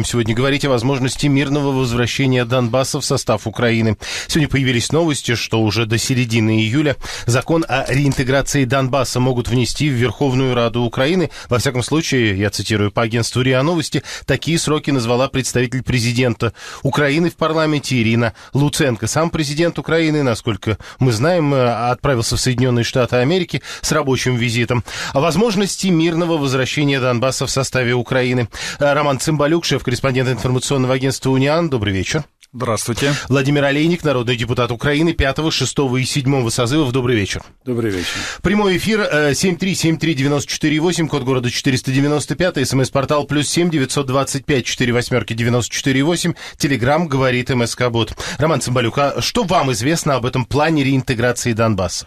будем сегодня говорить о возможности мирного возвращения Донбасса в состав Украины. Сегодня появились новости, что уже до середины июля закон о реинтеграции Донбасса могут внести в Верховную Раду Украины. Во всяком случае, я цитирую по агентству РИА Новости, такие сроки назвала представитель президента Украины в парламенте Ирина Луценко. Сам президент Украины, насколько мы знаем, э, отправился в Соединенные Штаты Америки с рабочим визитом. О возможности мирного возвращения Донбасса в составе Украины. Э, Роман Цымбалюк, шеф корреспондент информационного агентства «Униан». Добрый вечер. Здравствуйте. Владимир Олейник, народный депутат Украины 5, 6 и 7 созывов. Добрый вечер. Добрый вечер. Прямой эфир 7373948, э, код города 495, смс-портал плюс 7 925 4 восьмерки 948, телеграмм говорит МСК Бот. Роман Цымбалюк, а что вам известно об этом плане реинтеграции Донбасса?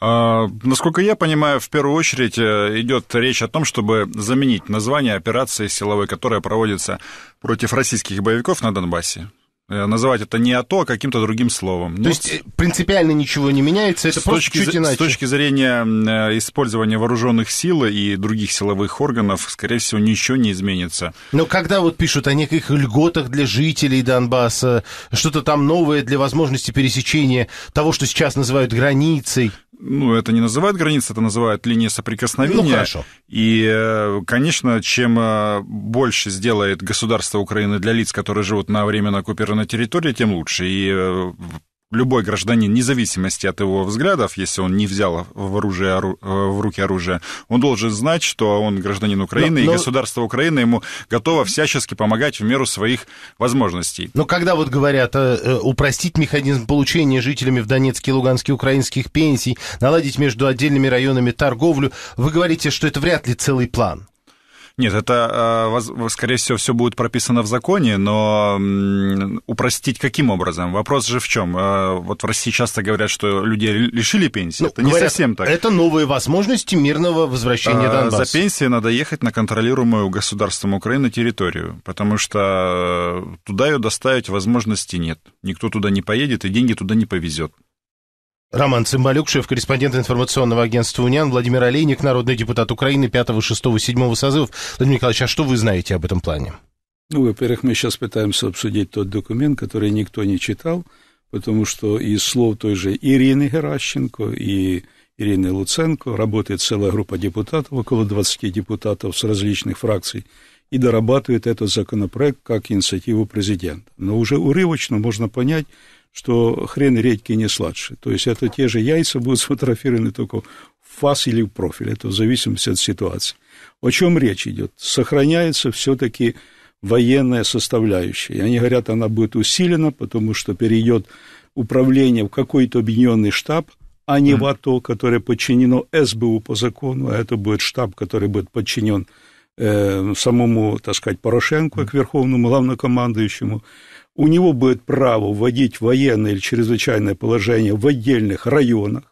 А, насколько я понимаю, в первую очередь э, идет речь о том, чтобы заменить название операции силовой, которая проводится против российских боевиков на Донбассе. Э, называть это не АТО, а каким-то другим словом. То ну, есть э, принципиально ничего не меняется, это просто чуть иначе. С точки зрения использования вооруженных сил и других силовых органов, скорее всего, ничего не изменится. Но когда вот пишут о неких льготах для жителей Донбасса, что-то там новое для возможности пересечения того, что сейчас называют границей? ну, это не называют границы, это называют линией соприкосновения. Ну, хорошо. И, э, конечно, чем э, больше сделает государство Украины для лиц, которые живут на временно оккупированной территории, тем лучше. И э, любой гражданин, вне зависимости от его взглядов, если он не взял в, оружие, э, в руки оружие, он должен знать, что он гражданин Украины, но, но... и государство Украины ему готово всячески помогать в меру своих возможностей. Но когда вот говорят э, э, упростить механизм получения жителями в Донецке и Луганске украинских пенсий, наладить между отдельными районами торговлю, вы говорите, что это вряд ли целый план. Нет, это, а, скорее всего, все будет прописано в законе, но упростить каким образом? Вопрос же в чем? А, вот в России часто говорят, что людей лишили пенсии. Ну, это говорят, не совсем так. Это новые возможности мирного возвращения а, Донбасса. За пенсию надо ехать на контролируемую государством Украины территорию, потому что э, туда ее доставить возможности нет. Никто туда не поедет, и деньги туда не повезет. Роман Цымбалюк, шеф-корреспондент информационного агентства «Униан», Владимир Олейник, народный депутат Украины 5, 6, 7 созывов. Владимир Николаевич, а что вы знаете об этом плане? Ну, во-первых, мы сейчас пытаемся обсудить тот документ, который никто не читал, потому что из слов той же Ирины Геращенко и Ирины Луценко работает целая группа депутатов, около 20 депутатов с различных фракций, и дорабатывает этот законопроект как инициативу президента. Но уже урывочно можно понять, что хрен редьки не сладше. То есть это те же яйца будут сфотографированы только в фас или в профиль. Это в зависимости от ситуации. О чем речь идет? Сохраняется все-таки военная составляющая. И они говорят, она будет усилена, потому что перейдет управление в какой-то объединенный штаб, а не в АТО, которое подчинено СБУ по закону, а это будет штаб, который будет подчинен э, самому, так сказать, Порошенко как верховному главнокомандующему у него будет право вводить военное или чрезвычайное положение в отдельных районах.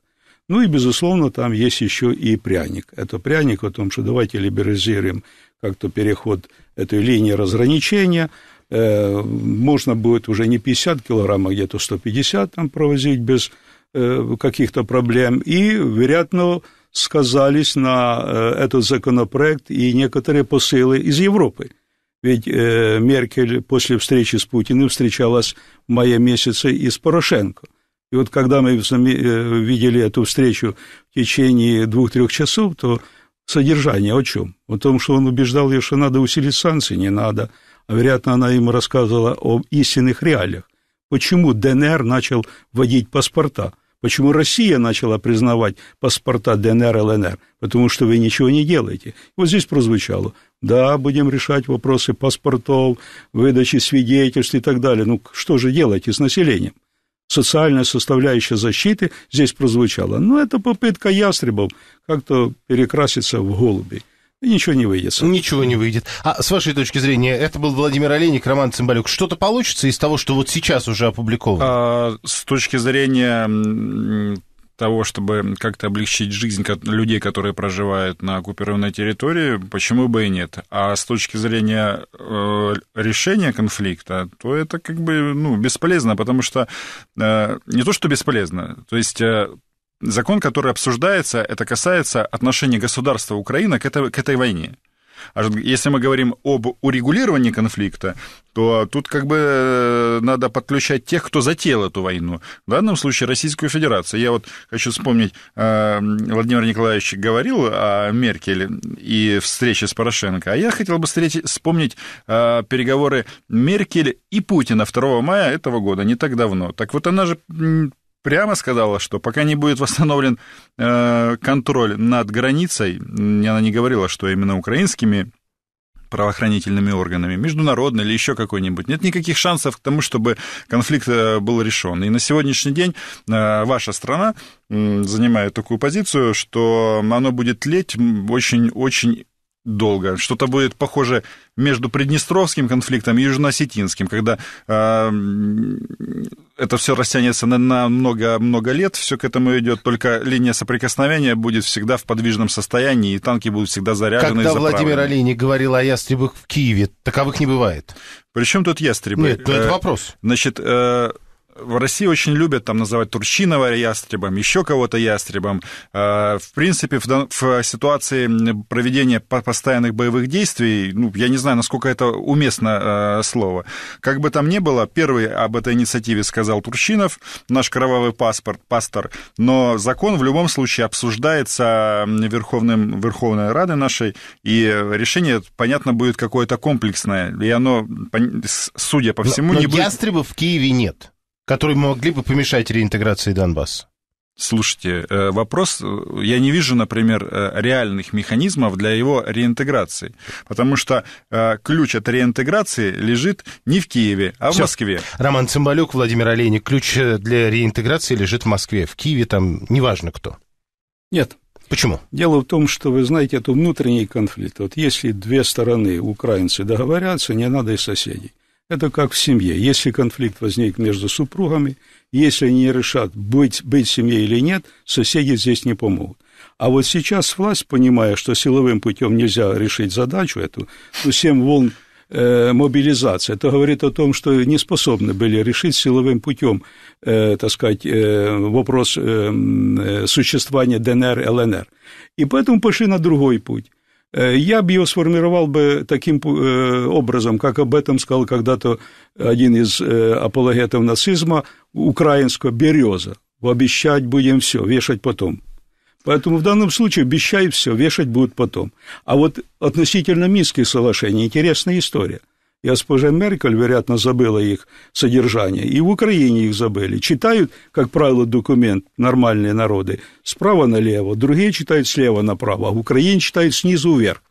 Ну и, безусловно, там есть еще и пряник. Это пряник о том, что давайте либерализируем как-то переход этой линии разграничения. Э, можно будет уже не 50 килограмм, а где-то 150 там провозить без э, каких-то проблем. И, вероятно, сказались на э, этот законопроект и некоторые посылы из Европы. Ведь э, Меркель после встречи с Путиным встречалась в мае месяце и с Порошенко. И вот когда мы э, видели эту встречу в течение двух-трех часов, то содержание о чем? О том, что он убеждал ее, что надо усилить санкции, не надо. А, вероятно, она ему рассказывала об истинных реалиях. Почему ДНР начал вводить паспорта – Почему Россия начала признавать паспорта ДНР, и ЛНР? Потому что вы ничего не делаете. Вот здесь прозвучало. Да, будем решать вопросы паспортов, выдачи свидетельств и так далее. Ну, что же делаете с населением? Социальная составляющая защиты здесь прозвучала. Ну, это попытка ястребов как-то перекраситься в голубей и ничего не выйдет. Ничего не выйдет. А с вашей точки зрения, это был Владимир Олейник, Роман Цимбалюк. Что-то получится из того, что вот сейчас уже опубликовано? А, с точки зрения того, чтобы как-то облегчить жизнь людей, которые проживают на оккупированной территории, почему бы и нет. А с точки зрения э, решения конфликта, то это как бы ну, бесполезно, потому что э, не то, что бесполезно, то есть э, Закон, который обсуждается, это касается отношения государства Украины к этой, к этой войне. А если мы говорим об урегулировании конфликта, то тут как бы э, надо подключать тех, кто затеял эту войну. В данном случае Российскую Федерацию. Я вот хочу вспомнить, э, Владимир Николаевич говорил о Меркель и встрече с Порошенко, а я хотел бы встретить, вспомнить э, переговоры Меркель и Путина 2 мая этого года, не так давно. Так вот она же прямо сказала, что пока не будет восстановлен э, контроль над границей, она не говорила, что именно украинскими правоохранительными органами, международной или еще какой-нибудь. Нет никаких шансов к тому, чтобы конфликт э, был решен. И на сегодняшний день э, ваша страна занимает такую позицию, что оно будет леть очень-очень долго. Что-то будет похоже между Приднестровским конфликтом и Южноосетинским, когда это все растянется на много-много лет, все к этому идет, только линия соприкосновения будет всегда в подвижном состоянии, и танки будут всегда заряжены Когда и Владимир Оленин говорил о ястребах в Киеве, таковых не бывает. Причем тут ястребы? Нет, ну, это э, вопрос. Значит, э, в России очень любят там называть Турчинова ястребом, еще кого-то ястребом. Э, в принципе, в ситуации проведения постоянных боевых действий, ну, я не знаю, насколько это уместно э, слово. Как бы там ни было, первый об этой инициативе сказал Турчинов, наш кровавый паспорт, пастор, но закон в любом случае обсуждается Верховным, Верховной Радой нашей, и решение, понятно, будет какое-то комплексное, и оно, судя по всему, но, но не будет... ястребов в Киеве нет которые могли бы помешать реинтеграции Донбасса? Слушайте, э, вопрос, э, я не вижу, например, э, реальных механизмов для его реинтеграции, потому что ключ от реинтеграции лежит не в Киеве, а Всё. в Москве. Роман Цымбалюк, Владимир Олейник, ключ для реинтеграции лежит в Москве, в Киеве там неважно кто. Нет. Почему? Дело в том, что, вы знаете, это внутренний конфликт. Вот если две стороны, украинцы, договорятся, не надо и соседей. Это как в семье. Если конфликт возник между супругами, если они решат, быть, быть в или нет, соседи здесь не помогут. А вот сейчас власть, понимая, что силовым путем нельзя решить задачу эту, ну, семь волн э, мобилизации, это говорит о том, что не способны были решить силовым путем, э, так сказать, э, вопрос э, э существования ДНР, ЛНР. И поэтому пошли на другой путь. Э, я бы ее сформировал бы таким э, образом, как об этом сказал когда-то один из э, апологетов нацизма украинского Береза. Обещать будем все, вешать потом. Поэтому в данном случае обещай все, вешать будут потом. А вот относительно Минских соглашений интересная история – и госпожин Меркель, вероятно, забыла их содержание, и в Украине их забыли. Читают, как правило, документ нормальные народы справа налево, другие читают слева направо, а в Украине читают снизу вверх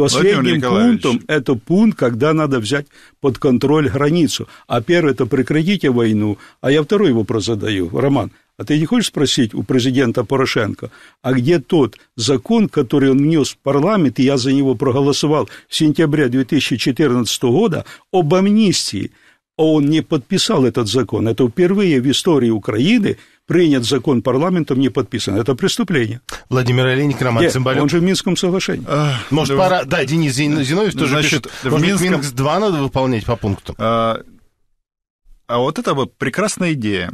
последним пунктом это пункт, когда надо взять под контроль границу. А первый это прекратите войну, а я второй вопрос задаю, Роман. А ты не хочешь спросить у президента Порошенко, а где тот закон, который он внес в парламент, и я за него проголосовал в сентябре 2014 года, об амнистии? А он не подписал этот закон. Это впервые в истории Украины принят закон парламентом, не подписан. Это преступление. Владимир Олейник, Роман Цымбалюк. он же в Минском соглашении. А, Может, пора... Да, Денис Зиновьев тоже Значит, пишет. Может, Минском... Минск-2 надо выполнять по пунктам? А, а вот это вот прекрасная идея.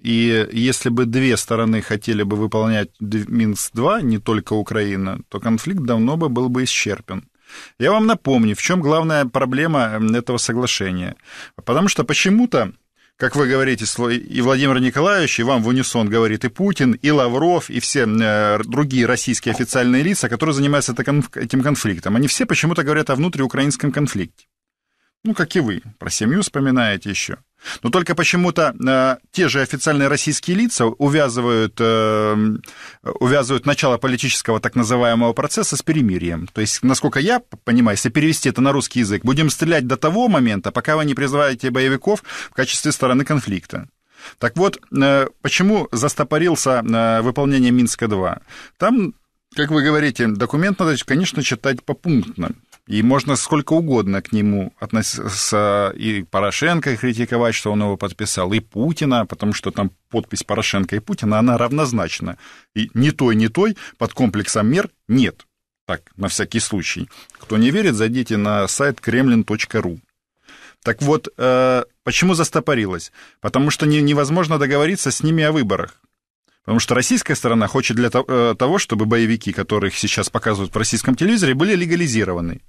И если бы две стороны хотели бы выполнять Минск-2, не только Украина, то конфликт давно бы был бы исчерпан. Я вам напомню, в чем главная проблема этого соглашения. Потому что почему-то как вы говорите, и Владимир Николаевич, и вам в унисон говорит и Путин, и Лавров, и все э, другие российские официальные лица, которые занимаются этим конфликтом. Они все почему-то говорят о внутриукраинском конфликте. Ну, как и вы, про семью вспоминаете еще. Но только почему-то э, те же официальные российские лица увязывают, э, увязывают начало политического так называемого процесса с перемирием. То есть, насколько я понимаю, если перевести это на русский язык, будем стрелять до того момента, пока вы не призываете боевиков в качестве стороны конфликта. Так вот, э, почему застопорился э, выполнение Минска-2? Там, как вы говорите, документ надо, конечно, читать попунктно. И можно сколько угодно к нему относиться, и Порошенко критиковать, что он его подписал, и Путина, потому что там подпись Порошенко и Путина, она равнозначна. И ни той, ни той под комплексом мер нет. Так, на всякий случай. Кто не верит, зайдите на сайт kremlin.ru. Так вот, э, почему застопорилось? Потому что невозможно договориться с ними о выборах. Потому что российская сторона хочет для э, того, чтобы боевики, которых сейчас показывают в российском телевизоре, были легализированы.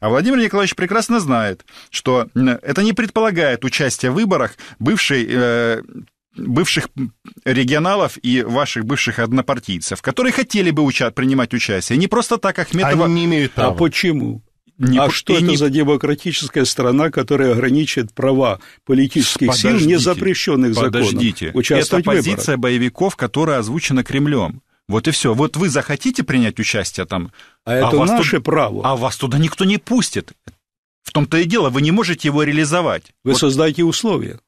А Владимир Николаевич прекрасно знает, что это не предполагает участие в выборах бывшей э, бывших регионалов и ваших бывших однопартийцев, которые хотели бы уча- принимать участие. Не просто так Ахметова... Они не имеют а права. А почему? Не, а что это не... за демократическая страна, которая ограничивает права политических подождите, сил, не запрещенных законом? Подождите, это позиция боевиков, которая озвучена Кремлем. Вот и все. Вот вы захотите принять участие там. А, а это вас наше туда, право. А вас туда никто не пустит. В том-то и дело, вы не можете его реализовать. Вы вот. создайте условия.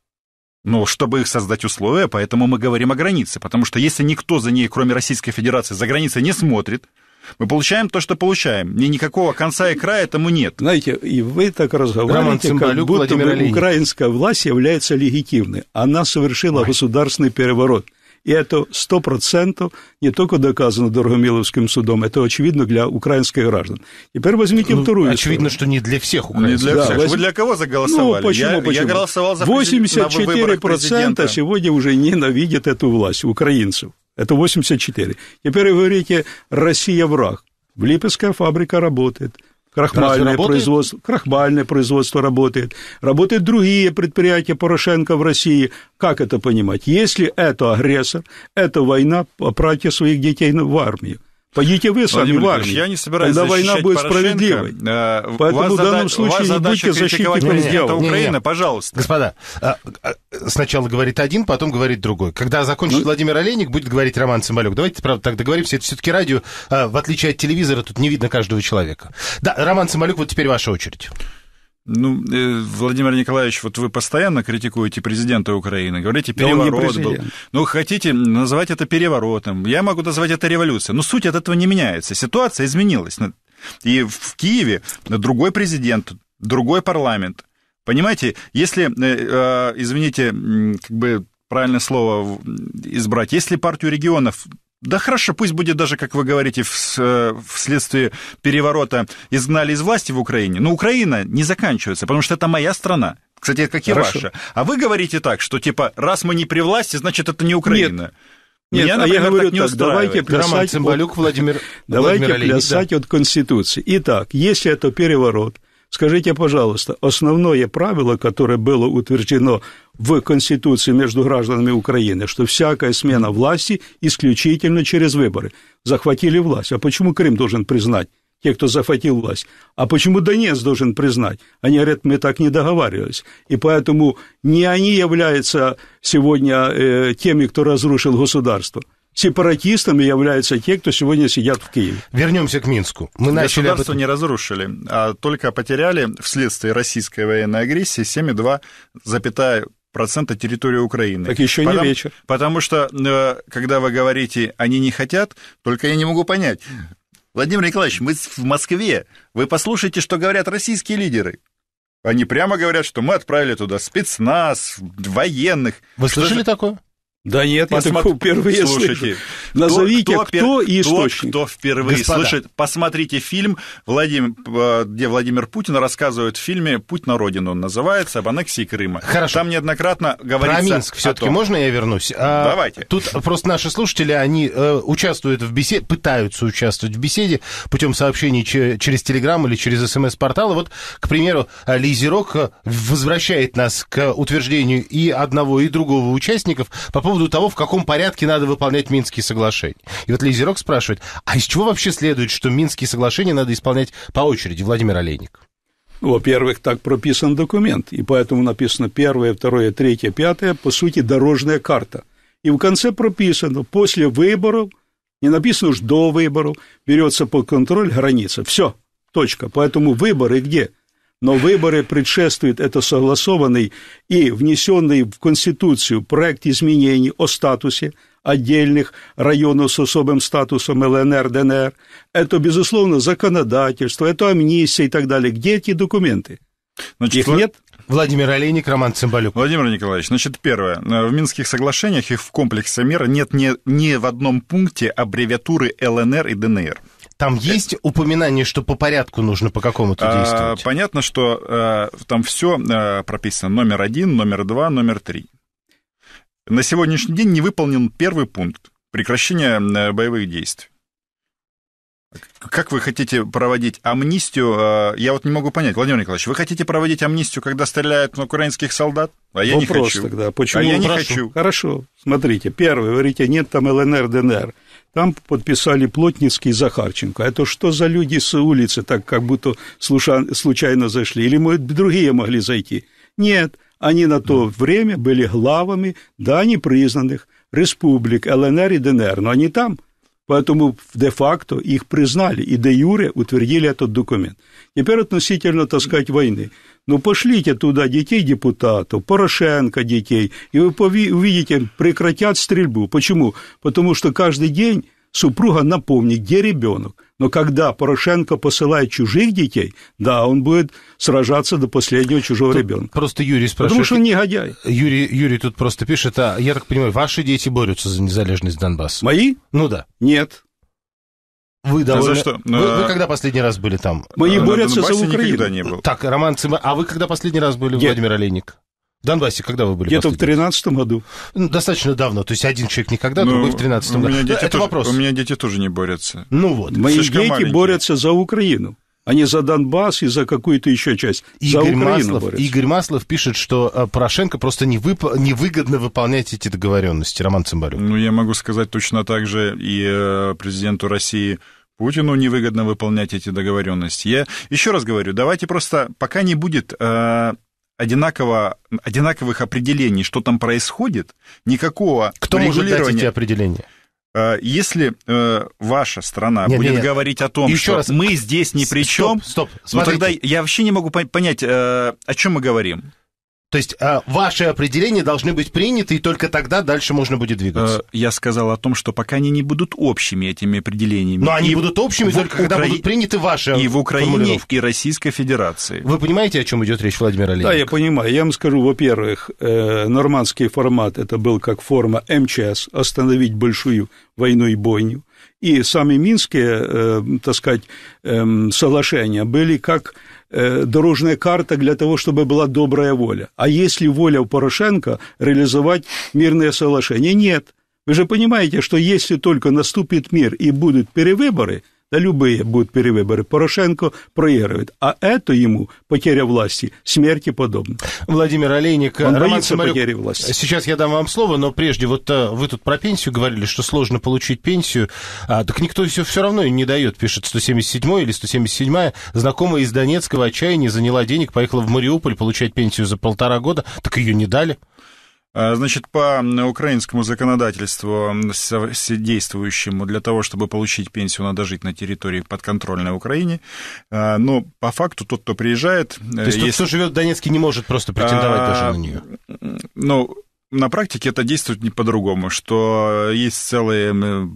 Ну, чтобы их создать условия, поэтому мы говорим о границе. Потому что если никто за ней, кроме Российской Федерации, за границей не смотрит, мы получаем то, что получаем. Ни никакого конца и края этому нет. Знаете, и вы так разговариваете, Цымбалюк, как будто бы украинская власть является легитимной. Она совершила Ой. государственный переворот. И это 100% не только доказано Дорогомиловским судом, это очевидно для украинских граждан. Теперь возьмите ну, вторую Очевидно, историю. что не для всех украинцев. Не для да, всех. Воз... для кого заголосовали? Ну, почему, я, почему? я голосовал за 84% сегодня уже ненавидят эту власть, украинцев. Это 84. Теперь вы говорите, Россия враг. В Липецкая фабрика работает крахмальное производство, крахмальное производство работает, работают другие предприятия Порошенко в России. Как это понимать? Если это агрессор, это война по своих детей в армию. Пойдите вы сами Владимир в армию. Я не собираюсь Тогда война будет Порошенко. справедливой. Э, Поэтому в данном зада... случае не будьте защитником дела. Украины, пожалуйста. Господа, а, а, сначала говорит один, потом говорит другой. Когда закончит ну... Владимир Олейник, будет говорить Роман Цымбалюк. Давайте, правда, так договоримся. Это все-таки радио, а, в отличие от телевизора, тут не видно каждого человека. Да, Роман Цымбалюк, вот теперь ваша очередь. Ну, э, Владимир Николаевич, вот вы постоянно критикуете президента Украины, говорите, переворот был. Ну, хотите называть это переворотом, я могу назвать это революцией. Но суть от этого не меняется. Ситуация изменилась. И в Киеве другой президент, другой парламент. Понимаете, если, э, э, извините, как бы правильное слово избрать, если партию регионов да хорошо, пусть будет даже, как вы говорите, э, вследствие переворота изгнали из власти в Украине, но Украина не заканчивается, потому что это моя страна. Кстати, как и ваша. А вы говорите так, что типа, раз мы не при власти, значит, это не Украина. Нет. Нет, например, а я говорю так, не так давайте плясать, Роман Цымбалюк, Владимир, Владимир давайте Владимир плясать да. от Конституции. Итак, если это переворот, Скажите, пожалуйста, основное правило, которое было утверждено в Конституции между гражданами Украины, что всякая смена власти исключительно через выборы. Захватили власть. А почему Крым должен признать? те, кто захватил власть. А почему Донец должен признать? Они говорят, мы так не договаривались. И поэтому не они являются сегодня э, теми, кто разрушил государство – сепаратистами являются те, кто сегодня сидят в Киеве. Вернемся к Минску. Мы Государство начали об этом... не разрушили, а только потеряли вследствие российской военной агрессии 7,2 процента территории Украины. Так еще не потому, вечер. Потому что, э, когда вы говорите, они не хотят, только я не могу понять. Владимир Николаевич, мы в Москве. Вы послушайте, что говорят российские лидеры. Они прямо говорят, что мы отправили туда спецназ, военных. Вы что слышали же... такое? Да нет, Посмотр... я такого впервые Слушайте, слышу. Назовите, кто, кто, кто и кто, источник. Кто впервые Господа. слышит, посмотрите фильм, Владимир, э, где Владимир Путин рассказывает в фильме «Путь на родину» он называется, об аннексии Крыма. Хорошо. Там неоднократно говорится... Про Минск все таки можно я вернусь? А, Давайте. Тут просто наши слушатели, они э, участвуют в беседе, пытаются участвовать в беседе путем сообщений через Телеграм или через смс порталы Вот, к примеру, Лизерок э, возвращает нас к утверждению и одного, и другого участников по поводу поводу того, в каком порядке надо выполнять Минские соглашения. И вот Лизерок спрашивает, а из чего вообще следует, что Минские соглашения надо исполнять по очереди, Владимир Олейник? Ну, во-первых, так прописан документ, и поэтому написано первое, второе, третье, пятое, по сути, дорожная карта. И в конце прописано, после выборов, не написано уж до выборов, берется под контроль граница. Все, точка. Поэтому выборы где? но выборы предшествует это согласованный и внесенный в Конституцию проект изменений о статусе отдельных районов с особым статусом ЛНР, ДНР. Это, безусловно, законодательство, это амнистия и так далее. Где эти документы? Значит, Их нет? Владимир Олейник, Роман Цимбалюк. Владимир Николаевич, значит, первое. В Минских соглашениях и в комплексе мер нет ни, ни в одном пункте аббревиатуры ЛНР и ДНР. Там есть упоминание, что по порядку нужно по какому-то а, действовать? Понятно, что э, там все э, прописано. Номер один, номер два, номер три. На сегодняшний день не выполнен первый пункт прекращение э, боевых действий. Как вы хотите проводить амнистию? Я вот не могу понять, Владимир Николаевич, вы хотите проводить амнистию, когда стреляют на украинских солдат? А я Вопрос не хочу. тогда, а почему? А я прошу? не хочу. Хорошо, смотрите, первое, говорите, нет там ЛНР, ДНР. Там подписали Плотницкий и Захарченко. Это а что за люди с улицы, так как будто случайно зашли? Или мы, другие могли зайти? Нет, они на то время были главами да непризнанных республик ЛНР и ДНР, но они там – Поэтому де-факто их признали и де-юре утвердили этот документ. Теперь относительно, так сказать, войны. Ну, пошлите туда детей депутатов, Порошенко детей, и вы увидите, прекратят стрельбу. Почему? Потому что каждый день супруга напомнит, где ребенок. Но когда Порошенко посылает чужих детей, да, он будет сражаться до последнего чужого тут ребенка. Просто Юрий спрашивает. Потому что он негодяй. Юрий, Юрий тут просто пишет, а я так понимаю, ваши дети борются за незалежность Донбасса? Мои? Ну да. Нет. Вы довольно... за что? Вы, вы когда последний раз были там? Мои борются за Украину. никогда не был. Так, Роман Цима, а вы когда последний раз были, Нет. Владимир Олейник? Донбассе когда вы были? Где-то в 13 году. Ну, достаточно давно. То есть один человек никогда, ну, другой в 13 году. Да, ну, это тоже, вопрос. У меня дети тоже не борются. Ну вот. Мои Слишком дети маленькие. борются за Украину а не за Донбасс и за какую-то еще часть. Игорь, за Украину Маслов, Игорь Маслов пишет, что э, Порошенко просто не вып... невыгодно выполнять эти договоренности. Роман Цымбалюк. Ну, я могу сказать точно так же и э, президенту России Путину невыгодно выполнять эти договоренности. Я еще раз говорю, давайте просто, пока не будет э, одинаково, одинаковых определений, что там происходит, никакого Кто может дать эти определения? Э, если э, ваша страна нет, будет нет, говорить о том, Еще что раз. мы здесь ни при стоп, чем, стоп, стоп, ну тогда я вообще не могу понять, э, о чем мы говорим. То есть э, ваши определения должны быть приняты, и только тогда дальше можно будет двигаться. Э, я сказал о том, что пока они не будут общими этими определениями. Но они и будут общими только Укра... когда будут приняты ваши И в Украине, и Российской Федерации. Вы понимаете, о чем идет речь, Владимир Олегович? Да, я понимаю. Я вам скажу, во-первых, э, нормандский формат это был как форма МЧС, остановить большую войну и бойню. И сами минские, э, так сказать, э, соглашения были как Э, дорожная карта для того, чтобы была добрая воля. А если воля у Порошенко реализовать мирное соглашение? Нет. Вы же понимаете, что если только наступит мир и будут перевыборы – да любые будут перевыборы. Порошенко проигрывает. А это ему потеря власти, смерти подобно. Владимир Олейник, Он Роман Самарюк, власти. сейчас я дам вам слово, но прежде, вот э, вы тут про пенсию говорили, что сложно получить пенсию. А, так никто все, все равно не дает, пишет 177 или 177 Знакомая из Донецкого отчаяния заняла денег, поехала в Мариуполь получать пенсию за полтора года, так ее не дали. А, значит, по украинскому законодательству, действующему для того, чтобы получить пенсию, надо жить на территории подконтрольной Украине. А, но по факту тот, кто приезжает... То есть если... Э, тот, кто живет в Донецке, не может просто претендовать а, даже на нее? Ну, на практике это действует не по-другому, что есть целые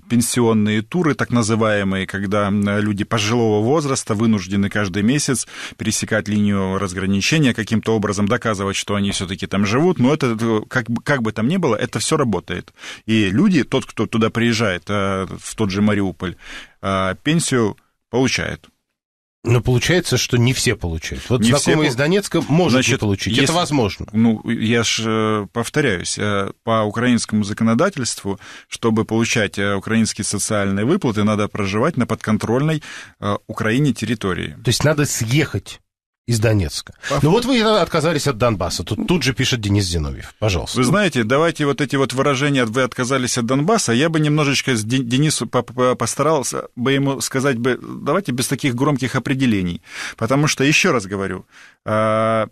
пенсионные туры, так называемые, когда люди пожилого возраста вынуждены каждый месяц пересекать линию разграничения, каким-то образом доказывать, что они все-таки там живут, но это, э, как, как бы там ни было, это все работает. И люди, тот, кто туда приезжает, э, в тот же Мариуполь, э, пенсию получает. Но получается, что не все получают. Вот не знакомый все... из Донецка может Значит, не получить. Если... Это возможно. Ну, я же э, повторяюсь, э, по украинскому законодательству, чтобы получать э, украинские социальные выплаты, надо проживать на подконтрольной Украине территории. То есть надо съехать из Донецка. По ну вот вы отказались от Донбасса. Тут, тут же пишет Денис Зиновьев. Пожалуйста. Вы знаете, давайте вот эти вот выражения «вы отказались от Донбасса», я бы немножечко с Денису постарался бы ему сказать бы, давайте без таких громких определений. Потому что, еще раз говорю, а,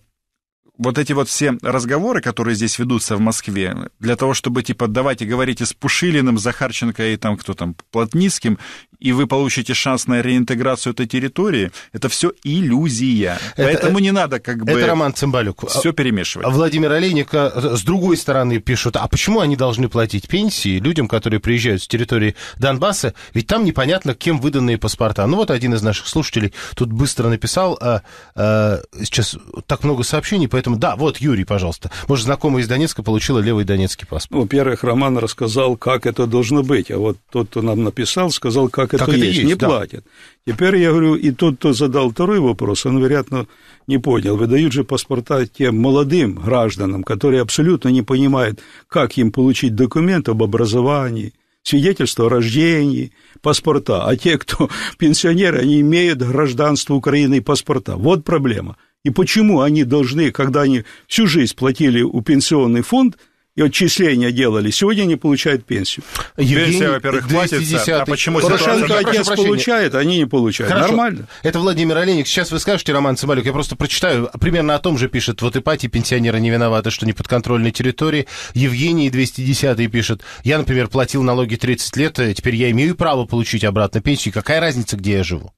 вот эти вот все разговоры, которые здесь ведутся в Москве, для того, чтобы, типа, давайте говорите с Пушилиным, Захарченко и там кто там, Плотницким, и вы получите шанс на реинтеграцию этой территории, это все иллюзия. Это, Поэтому не надо как бы... Это Роман Цымбалюк. Все а, перемешивать. А Владимир Олейник а, с другой стороны пишут, а почему они должны платить пенсии людям, которые приезжают с территории Донбасса, ведь там непонятно, кем выданные паспорта. Ну вот один из наших слушателей тут быстро написал, а, а, сейчас так много сообщений, поэтому... Да, вот Юрий, пожалуйста. Может, знакомая из Донецка получила левый донецкий паспорт. Ну, во-первых, Роман рассказал, как это должно быть, а вот тот, кто нам написал, сказал, как так так есть, это есть, не да. платят. Теперь я говорю, и тот, кто задал второй вопрос, он, вероятно, не понял. Выдают же паспорта тем молодым гражданам, которые абсолютно не понимают, как им получить документ об образовании, свидетельство о рождении, паспорта. А те, кто пенсионеры, они имеют гражданство Украины и паспорта. Вот проблема. И почему они должны, когда они всю жизнь платили у пенсионный фонд, и отчисления делали, сегодня не получают пенсию. Евгений, Пенсия, во-первых, платится, а почему Порошенко отец получает, а они не получают. Хорошо. Нормально. Это Владимир Олейник. Сейчас вы скажете, Роман Цымбалюк, я просто прочитаю. Примерно о том же пишет. Вот Ипатий, пенсионеры не виноваты, что не под контрольной территории. Евгений 210 пишет. Я, например, платил налоги 30 лет, э, теперь я имею право получить обратно пенсию. Какая разница, где я живу?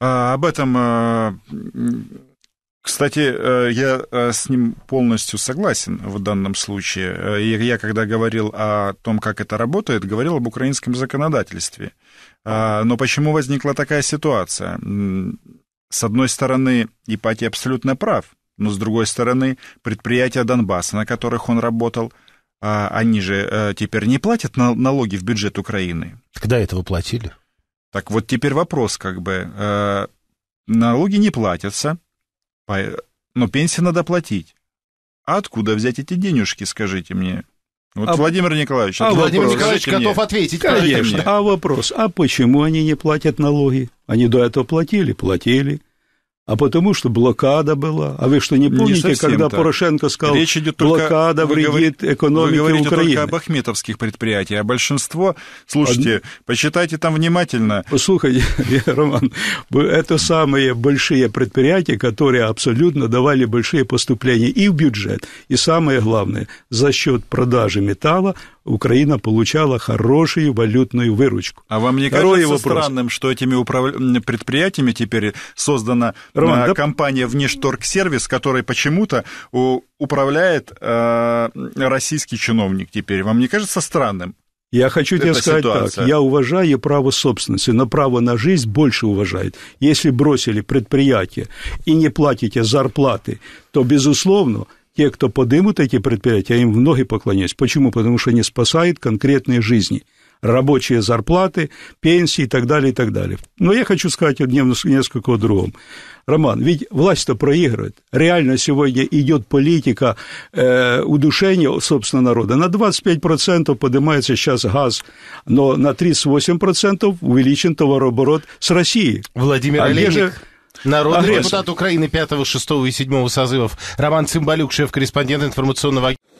А, об этом э, кстати, э, я э, с ним полностью согласен в данном случае. Э, я, когда говорил о том, как это работает, говорил об украинском законодательстве. А, но почему возникла такая ситуация? С одной стороны, Ипатий абсолютно прав, но с другой стороны, предприятия Донбасса, на которых он работал, а, они же теперь не платят налоги в бюджет Украины. Когда этого платили? Так вот теперь вопрос, как бы, налоги не платятся, но пенсии надо платить. А откуда взять эти денежки, скажите мне? Вот а, Владимир Николаевич, а Владимир вопрос, Николаевич готов ответить. Конечно. Мне. А вопрос, а почему они не платят налоги? Они до этого платили, платили а потому что блокада была. А вы что, не помните, не когда так. Порошенко сказал, Речь идет только, блокада вредит вы вредит экономике вы говорите Украины? только об ахметовских предприятиях, а большинство... Слушайте, Од... почитайте там внимательно. Послушайте, Роман, это самые большие предприятия, которые абсолютно давали большие поступления и в бюджет, и самое главное, за счет продажи металла Украина получала хорошую валютную выручку. А вам не Второй кажется вопрос. странным, что этими управ... предприятиями теперь создана Роман, э, да... компания «Внешторгсервис», которой почему-то управляет э, российский чиновник теперь? Вам не кажется странным? Я хочу тебе сказать ситуация. так. Я уважаю право собственности, но право на жизнь больше уважает. Если бросили предприятие и не платите зарплаты, то, безусловно, те, кто подымут эти предприятия, я а им в ноги поклоняюсь. Почему? Потому что они спасают конкретные жизни рабочие зарплаты, пенсии и так далее, и так далее. Но ну, я хочу сказать несколько о другом. Роман, ведь власть-то проигрывает. Реально сегодня идет политика э, удушения, собственно, народа. На 25% поднимается сейчас газ, но на 38% увеличен товарооборот с Россией. Владимир а Народный депутат Украины 5, 6 и 7 созывов Роман Цымбалюк, шеф-корреспондент информационного агентства.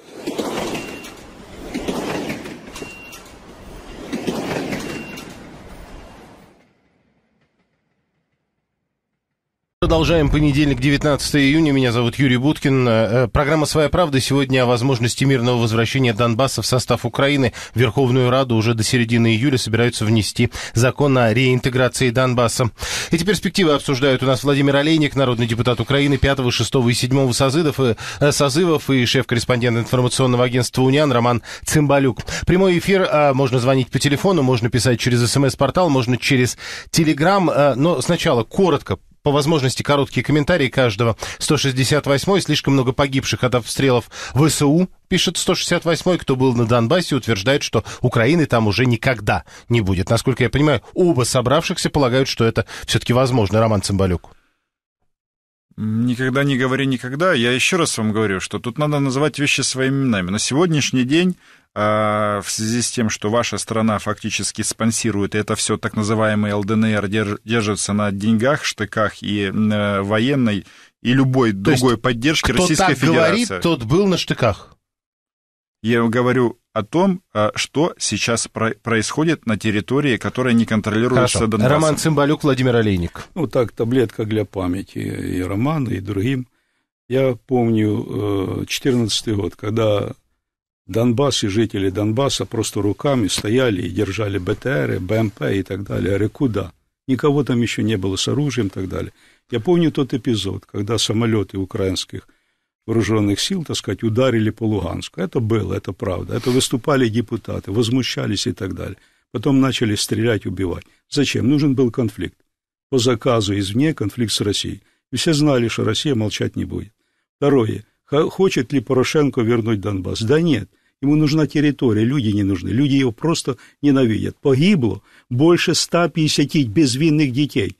Продолжаем понедельник, 19 июня. Меня зовут Юрий Буткин. Э, э, программа «Своя правда» сегодня о возможности мирного возвращения Донбасса в состав Украины. Верховную Раду уже до середины июля собираются внести закон о реинтеграции Донбасса. Эти перспективы обсуждают у нас Владимир Олейник, народный депутат Украины 5, 6 и 7 созывов, и, э, созывов и шеф-корреспондент информационного агентства «Униан» Роман Цымбалюк. Прямой эфир. А, можно звонить по телефону, можно писать через СМС-портал, можно через Телеграм. Но сначала коротко по возможности короткие комментарии каждого. 168-й, слишком много погибших от обстрелов ВСУ, пишет 168-й, кто был на Донбассе, утверждает, что Украины там уже никогда не будет. Насколько я понимаю, оба собравшихся полагают, что это все-таки возможно. Роман Цымбалюк. Никогда не говори никогда. Я еще раз вам говорю, что тут надо называть вещи своими именами. На сегодняшний день, а, в связи с тем, что ваша страна фактически спонсирует, и это все так называемый ЛДНР держится на деньгах, штыках и э, военной, и любой То другой поддержке Российской так Федерации. Кто говорит, тот был на штыках. Я говорю о том, а, что сейчас происходит на территории, которая не контролируется Хорошо. Донбассом. Роман Цымбалюк, Владимир Олейник. Ну, так, таблетка для памяти и Роману, и другим. Я помню 2014 э, год, когда Донбасс и жители Донбасса просто руками стояли и держали БТРы, БМП и так далее. Ари куда? Никого там еще не было с оружием и так далее. Я помню тот эпизод, когда самолеты украинских вооруженных сил, так сказать, ударили по Луганску. Это было, это правда. Это выступали депутаты, возмущались и так далее. Потом начали стрелять, убивать. Зачем? Нужен был конфликт. По заказу извне конфликт с Россией. И все знали, что Россия молчать не будет. Второе. Хочет ли Порошенко вернуть Донбасс? Да нет. Ему нужна территория, люди не нужны. Люди его просто ненавидят. Погибло больше 150 безвинных детей,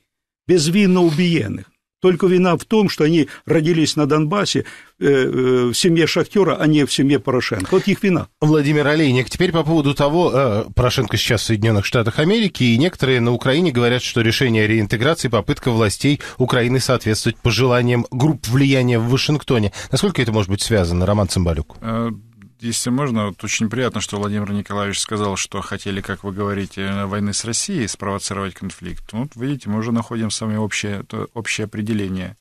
безвинно убиенных. Только вина в том, что они родились на Донбассе э, э, в семье Шахтера, а не в семье Порошенко. Вот их вина. Владимир Олейник, теперь по поводу того, э, Порошенко сейчас в Соединенных Штатах Америки, и некоторые на Украине говорят, что решение реинтеграции – попытка властей Украины соответствовать пожеланиям групп влияния в Вашингтоне. Насколько это может быть связано, Роман Цымбалюк? Э, если можно, вот очень приятно, что Владимир Николаевич сказал, что хотели, как вы говорите, войны с Россией спровоцировать конфликт. Ну, вот видите, мы уже находим самое общее, то, общее определение.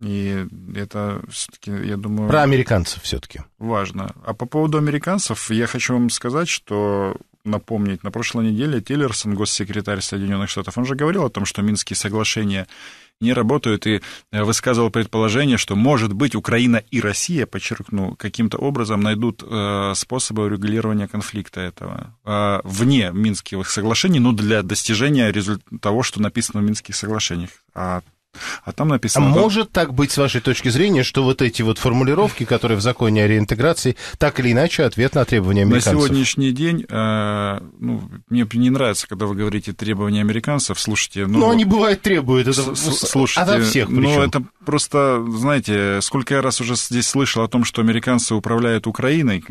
И это все-таки, я думаю... Про американцев все-таки. Важно. А по поводу американцев, я хочу вам сказать, что напомнить, на прошлой неделе Тиллерсон, госсекретарь Соединенных Штатов, он же говорил о том, что Минские соглашения не работают, и э, высказывал предположение, что, может быть, Украина и Россия, подчеркну, каким-то образом найдут э, способы урегулирования конфликта этого э, вне Минских соглашений, но ну, для достижения того, что написано в Минских соглашениях. А а там а написано... А может так быть, с вашей точки зрения, что вот эти вот формулировки, которые в законе о реинтеграции, так или иначе ответ на требования американцев? На сегодняшний день, э, ну, мне не нравится, когда вы говорите требования американцев, слушайте... Ну, ну они бывают требуют, это слушайте, ото а всех причем. Ну, это просто, знаете, сколько я раз уже здесь слышал о том, что американцы управляют Украиной.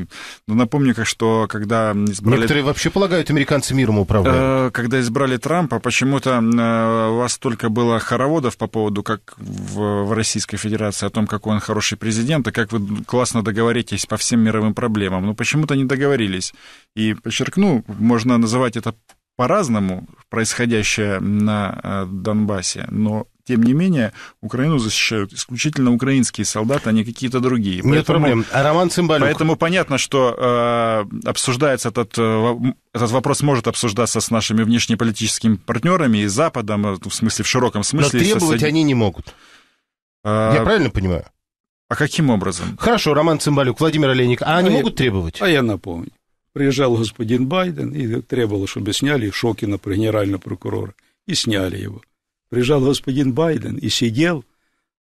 Ну, напомню, как что когда избрали... Некоторые вообще полагают, американцы миром управляют. Э, когда избрали Трампа, почему-то э, у вас только было хороводов по поводу, как в, в Российской Федерации, о том, какой он хороший президент, и как вы классно договоритесь по всем мировым проблемам. Но ну, почему-то не договорились. И подчеркну, можно называть это по-разному, происходящее на э, Донбассе, но тем не менее, Украину защищают исключительно украинские солдаты, а не какие-то другие. Нет поэтому, проблем. Роман Цымбалюк... Поэтому понятно, что э, обсуждается этот, э, этот вопрос может обсуждаться с нашими внешнеполитическими партнерами и Западом, э, в смысле, в широком смысле. Но требовать сосед... они не могут. А... Я правильно понимаю? А каким образом? Хорошо, Роман Цымбалюк, Владимир Олейник. А, а они а могут я... требовать? А я напомню. Приезжал господин Байден и требовал, чтобы сняли Шокина, генерального прокурора. И сняли его приезжал господин Байден и сидел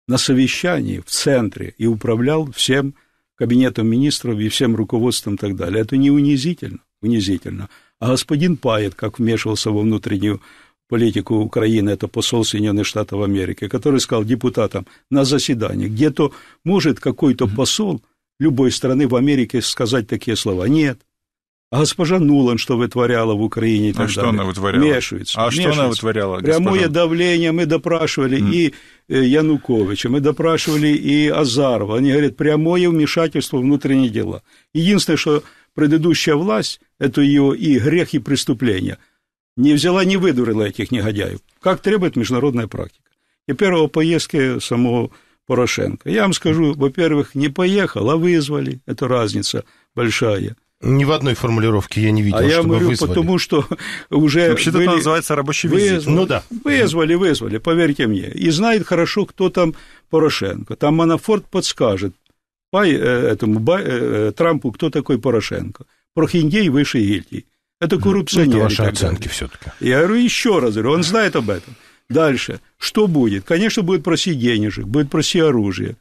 на совещании в центре и управлял всем кабинетом министров и всем руководством и так далее. Это не унизительно, унизительно. А господин Пайет, как вмешивался во внутреннюю политику Украины, это посол Соединенных Штатов Америки, который сказал депутатам на заседании, где-то может какой-то посол любой страны в Америке сказать такие слова. Нет, а госпожа Нулан что вытворяла в Украине? А что далее. она вытворяла? Мешается. А мешается. что она вытворяла? Прямое госпожа? давление мы допрашивали mm. и э, Януковича, мы допрашивали и Азарова. Они говорят, прямое вмешательство в внутренние дела. Единственное, что предыдущая власть, это ее и грех, и преступление, не взяла, не выдурила этих негодяев, как требует международная практика. И первого поездки самого Порошенко. Я вам скажу, во-первых, не поехал, а вызвали. Это разница большая. Ни в одной формулировке я не видел, а я говорю, вызвали. потому что уже... Вообще-то были... это называется рабочий визит. Вызвали, ну да. Вызвали, вызвали, поверьте мне. И знает хорошо, кто там Порошенко. Там Манафорт подскажет Бай, э, этому, Бай, э, э, Трампу, кто такой Порошенко. Прохиндей выше гильдии. Это ну, коррупционер. Это ваши оценки все-таки. Я говорю, еще раз говорю, он знает об этом. Дальше. Что будет? Конечно, будет просить денежек, будет просить оружие.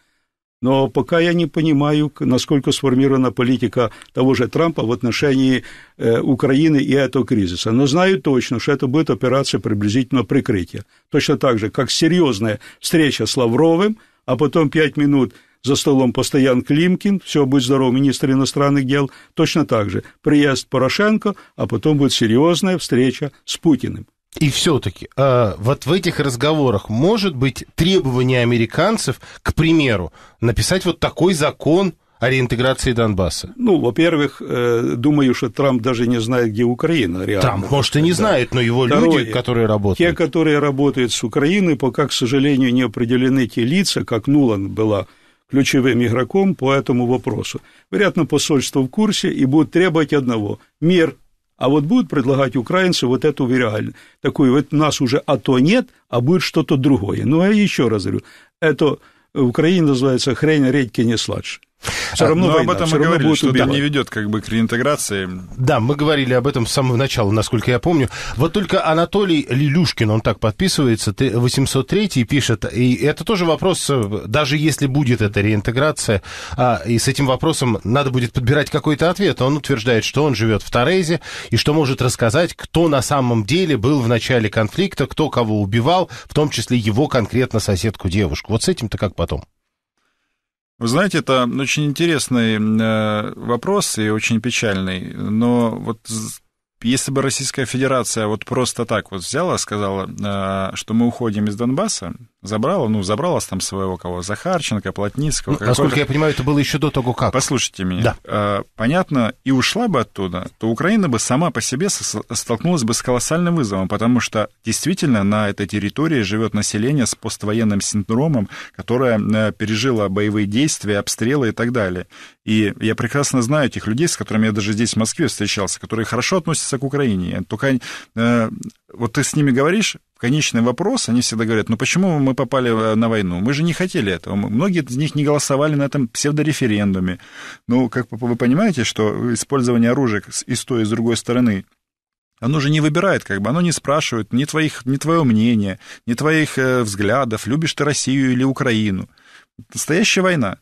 Но пока я не понимаю, насколько сформирована политика того же Трампа в отношении э, Украины и этого кризиса. Но знаю точно, что это будет операция приблизительно прикрытия. Точно так же, как серьезная встреча с Лавровым, а потом пять минут за столом постоян Климкин, все, будет здоров, министр иностранных дел, точно так же. Приезд Порошенко, а потом будет серьезная встреча с Путиным. И все-таки, э, а, вот в этих разговорах может быть требование американцев, к примеру, написать вот такой закон о реинтеграции Донбасса? Ну, во-первых, э, думаю, что Трамп даже не знает, где Украина реально. Трамп, может, и не да. знает, но его Второе, люди, которые работают. Те, которые работают с Украины, пока, к сожалению, не определены те лица, как Нулан была ключевым игроком по этому вопросу. Вероятно, посольство в курсе и будет требовать одного – мир а вот будут предлагать украинцы вот эту реально, такую, вот нас уже АТО нет, а будет что-то другое. Ну, я еще раз говорю, это э, в Украине называется хрень редьки не сладше. Все а, равно Но ну, война, об этом мы говорили, что убивать. это не ведет как бы к реинтеграции. Да, мы говорили об этом с самого начала, насколько я помню. Вот только Анатолий Лилюшкин, он так подписывается, 803 пишет, и это тоже вопрос, э, даже если будет эта реинтеграция, а, и с этим вопросом надо будет подбирать какой-то ответ. Он утверждает, что он живет в Торезе, и что может рассказать, кто на самом деле был в начале конфликта, кто кого убивал, в том числе его конкретно соседку-девушку. Вот с этим-то как потом? Вы знаете, это очень интересный э, вопрос и очень печальный, но вот если бы Российская Федерация вот просто так вот взяла, сказала, э, что мы уходим из Донбасса, забрала, ну, забралась там своего кого, Захарченко, Плотницкого. Ну, насколько я понимаю, это было еще до того, как. Послушайте меня. Да. Э, понятно, и ушла бы оттуда, то Украина бы сама по себе столкнулась бы с колоссальным вызовом, потому что действительно на этой территории живет население с поствоенным синдромом, которое э, пережило боевые действия, обстрелы и так далее. И я прекрасно знаю этих людей, с которыми я даже здесь, в Москве, встречался, которые хорошо относятся к Украине. Только э, вот ты с ними говоришь, конечный вопрос, они всегда говорят, ну почему мы попали э, на войну? Мы же не хотели этого. Многие из них не голосовали на этом псевдореферендуме. Ну, как вы понимаете, что использование оружия и с той, и с другой стороны оно же не выбирает, как бы, оно не спрашивает ни, твоих, ни твоего мнения, ни твоих э, взглядов, любишь ты Россию или Украину. Настоящая война.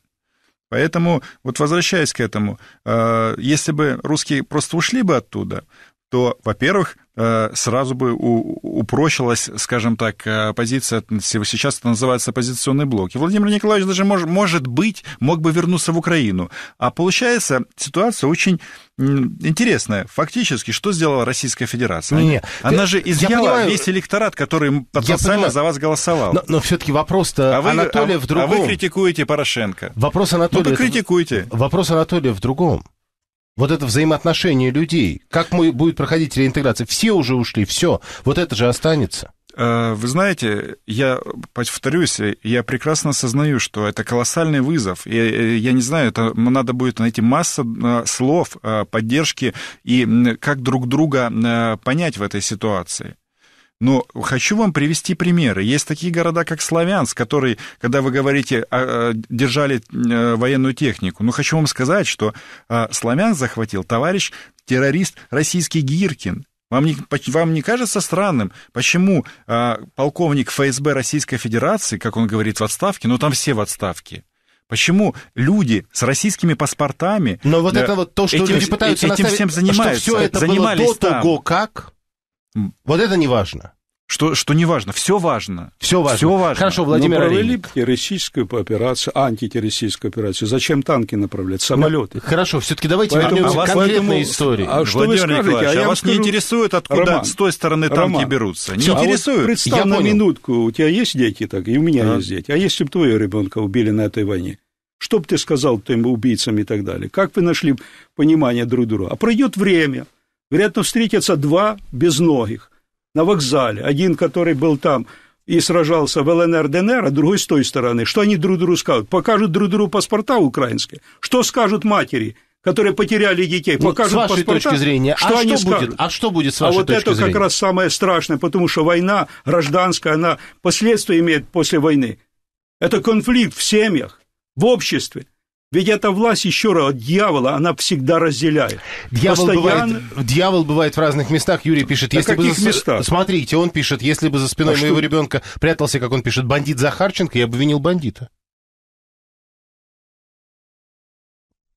Поэтому, вот возвращаясь к этому, э, если бы русские просто ушли бы оттуда, то, во-первых, Э, сразу бы упрощилась, скажем так, э, позиция, сейчас это называется оппозиционный блок. И Владимир Николаевич даже, мож, может быть, мог бы вернуться в Украину. А получается, ситуация очень интересная. Фактически, что сделала Российская Федерация? Не, Она ты, же изъяла понимаю, весь электорат, который потенциально за вас голосовал. Но, но все-таки вопрос-то а Анатолия а, в другом. А вы критикуете Порошенко. Вопрос ну, Анатолия... Ну, критикуете. Вопрос Анатолия в другом вот это взаимоотношение людей, как мы, будет проходить реинтеграция? Все уже ушли, все, вот это же останется. Э, вы знаете, я повторюсь, я прекрасно осознаю, что это колоссальный вызов. Я, э, я не знаю, это надо будет найти масса э, слов поддержки и как друг друга понять в этой ситуации. Но хочу вам привести примеры. Есть такие города, как Славянск, которые, когда вы говорите, а, а, держали э, военную технику. Но хочу вам сказать, что а, Славянск захватил товарищ террорист российский Гиркин. Вам не, вам не кажется странным, почему а, полковник ФСБ Российской Федерации, как он говорит, в отставке, но там все в отставке, Почему люди с российскими паспортами... Но вот да, э, это вот то, что этим, люди пытаются этим всем занимаются, что все это занимались было до того, как вот это не важно. Что, что не важно, все важно. Все важно. важно. Хорошо, ну, Владимир Но провели террористическую операцию, антитеррористическую операцию. Зачем танки направлять? Самолеты. Ну, хорошо, все-таки давайте поэтому, вернемся а к конкретной истории. А что Владимир вы скажете? Николаевич, а, а вас скажу... не интересует, откуда Роман, с той стороны танки Роман, берутся? Не все, интересует. А вот представь Я на понял. минутку, у тебя есть дети так, и у меня а? есть дети. А если бы твоего ребенка убили на этой войне? Что бы ты сказал тем убийцам и так далее? Как вы нашли понимание друг друга? А пройдет время, Вероятно, встретятся два безногих на вокзале. Один, который был там и сражался в ЛНР-ДНР, а другой с той стороны. Что они друг другу скажут? Покажут друг другу паспорта украинские. Что скажут матери? которые потеряли детей, ну, покажут с вашей паспорта, точки зрения, что а они что скажут. будет? А что будет с а вашей А вот точки это зрения? как раз самое страшное, потому что война гражданская, она последствия имеет после войны. Это конфликт в семьях, в обществе. Ведь эта власть, еще раз, дьявола, она всегда разделяет. Дьявол, Постоянно... бывает, дьявол бывает в разных местах, Юрий пишет. На если каких бы за... местах? Смотрите, он пишет, если бы за спиной а моего что? ребенка прятался, как он пишет, бандит Захарченко, я бы винил бандита.